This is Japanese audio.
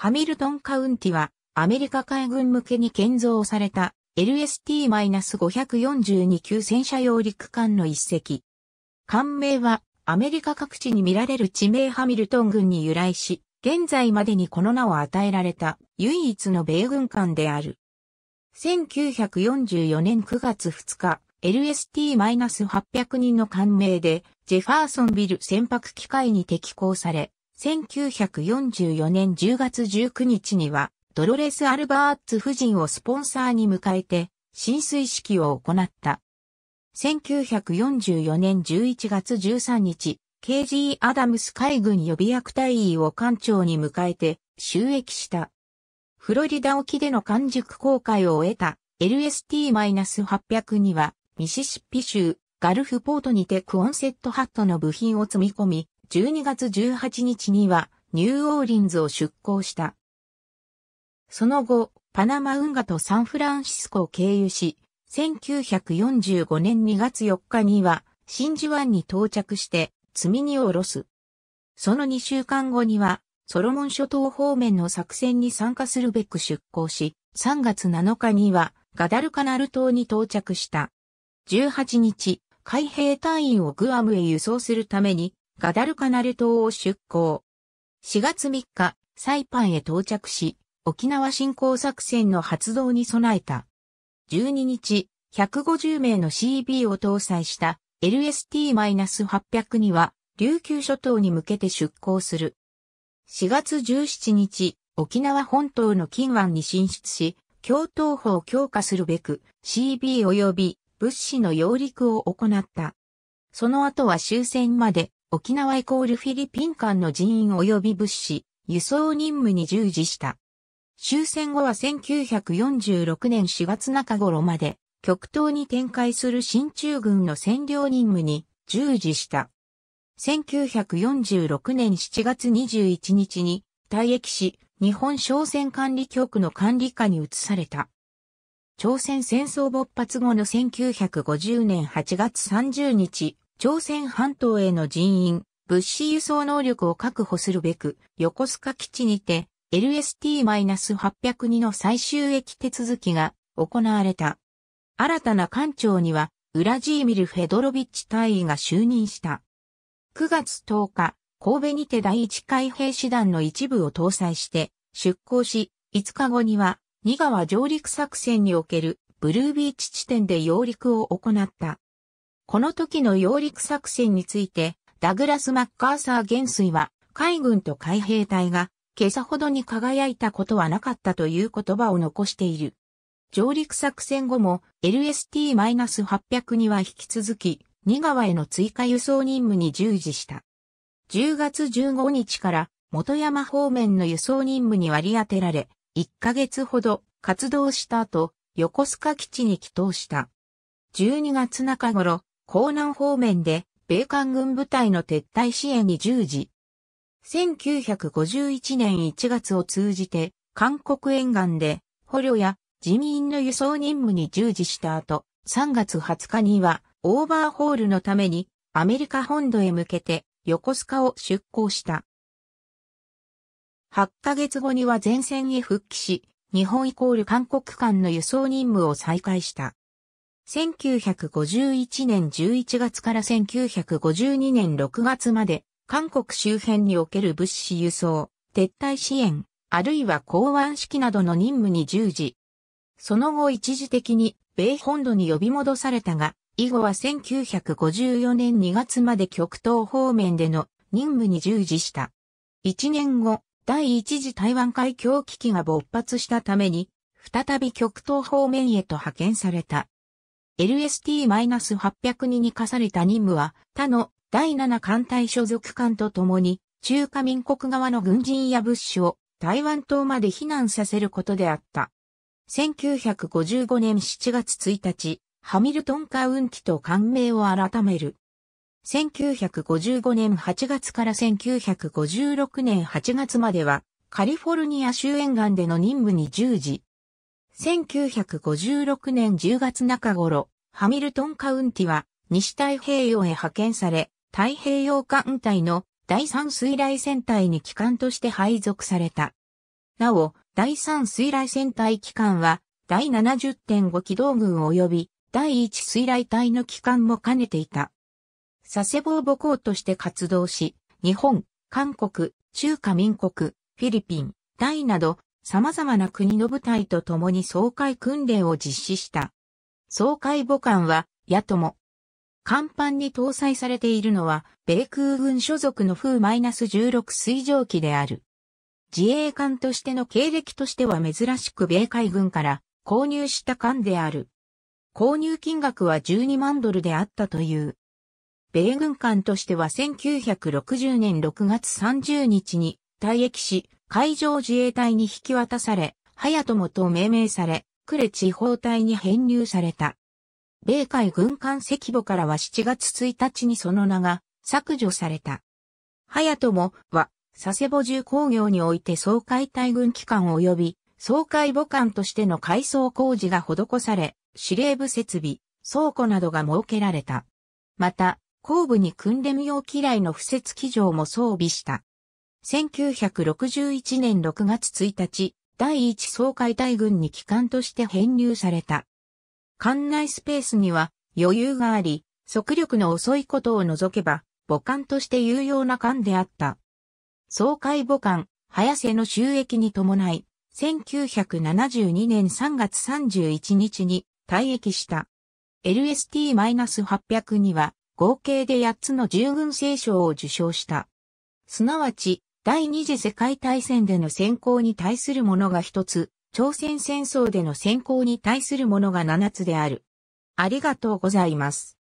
ハミルトンカウンティは、アメリカ海軍向けに建造された LST-542 級戦車用陸艦の一隻。艦名は、アメリカ各地に見られる地名ハミルトン軍に由来し、現在までにこの名を与えられた唯一の米軍艦である。1944年9月2日、LST-800 人の艦名で、ジェファーソンビル船舶機械に適行され、1944年10月19日には、ドロレス・アルバーッツ夫人をスポンサーに迎えて、浸水式を行った。1944年11月13日、KG アダムス海軍予備役隊員を艦長に迎えて収益した。フロリダ沖での完熟航海を終えた LST-800 にはミシシッピ州ガルフポートにてクオンセットハットの部品を積み込み12月18日にはニューオーリンズを出港した。その後、パナマ運河とサンフランシスコを経由し、1945年2月4日には真珠湾に到着して積み荷を下ろす。その2週間後にはソロモン諸島方面の作戦に参加するべく出港し、3月7日にはガダルカナル島に到着した。18日、海兵隊員をグアムへ輸送するためにガダルカナル島を出港。4月3日、サイパンへ到着し、沖縄振興作戦の発動に備えた。12日、150名の CB を搭載した LST-800 には、琉球諸島に向けて出港する。4月17日、沖縄本島の近湾に進出し、共闘法を強化するべく CB 及び物資の揚陸を行った。その後は終戦まで沖縄イコールフィリピン間の人員及び物資、輸送任務に従事した。終戦後は1946年4月中頃まで、極東に展開する新中軍の占領任務に従事した。1946年7月21日に退役し、日本商船管理局の管理下に移された。朝鮮戦争勃発後の1950年8月30日、朝鮮半島への人員、物資輸送能力を確保するべく、横須賀基地にて LST-802 の最終駅手続きが行われた。新たな艦長には、ウラジーミル・フェドロビッチ大尉が就任した。9月10日、神戸にて第1海兵師団の一部を搭載して出港し、5日後には、二川上陸作戦におけるブルービーチ地点で揚陸を行った。この時の揚陸作戦について、ダグラス・マッカーサー元帥は、海軍と海兵隊が、今朝ほどに輝いたことはなかったという言葉を残している。上陸作戦後も LST-800 には引き続き、新川への追加輸送任務に従事した。10月15日から元山方面の輸送任務に割り当てられ、1ヶ月ほど活動した後、横須賀基地に帰投した。12月中頃、江南方面で米韓軍部隊の撤退支援に従事。1951年1月を通じて韓国沿岸で捕虜や人民の輸送任務に従事した後、3月20日にはオーバーホールのためにアメリカ本土へ向けて横須賀を出港した。8ヶ月後には前線へ復帰し、日本イコール韓国間の輸送任務を再開した。1951年11月から1952年6月まで、韓国周辺における物資輸送、撤退支援、あるいは港湾式などの任務に従事。その後一時的に米本土に呼び戻されたが、以後は1954年2月まで極東方面での任務に従事した。1年後、第一次台湾海峡危機が勃発したために、再び極東方面へと派遣された。l s t 8 0 2に課された任務は、他の第7艦隊所属艦と共に、中華民国側の軍人や物資を台湾島まで避難させることであった。1955年7月1日、ハミルトンカウンティと艦名を改める。1955年8月から1956年8月までは、カリフォルニア州沿岸での任務に従事、1956年10月中頃、ハミルトンカウンティは西太平洋へ派遣され、太平洋艦隊の第3水雷戦隊に機関として配属された。なお、第3水雷戦隊機関は、第70.5機動軍及び、第1水雷隊の機関も兼ねていた。佐世保母校として活動し、日本、韓国、中華民国、フィリピン、タイなど、様々な国の部隊と共に総会訓練を実施した。総会母艦は、やとも。甲板に搭載されているのは、米空軍所属の風 -16 水蒸気である。自衛艦としての経歴としては珍しく米海軍から購入した艦である。購入金額は12万ドルであったという。米軍艦としては1960年6月30日に退役し、海上自衛隊に引き渡され、早友と命名され、呉地方隊に編入された。米海軍艦赤母からは7月1日にその名が削除された。早友は佐世保重工業において総海隊軍機関及び総海母艦としての改装工事が施され、司令部設備、倉庫などが設けられた。また、後部に訓練用機雷の付設機場も装備した。1961年6月1日、第一総会大軍に機関として編入された。艦内スペースには余裕があり、速力の遅いことを除けば、母艦として有用な艦であった。総会母艦、早瀬の収益に伴い、1972年3月31日に退役した。LST-800 には合計で8つの従軍聖賞を受賞した。すなわち、第二次世界大戦での先行に対するものが一つ、朝鮮戦争での先行に対するものが七つである。ありがとうございます。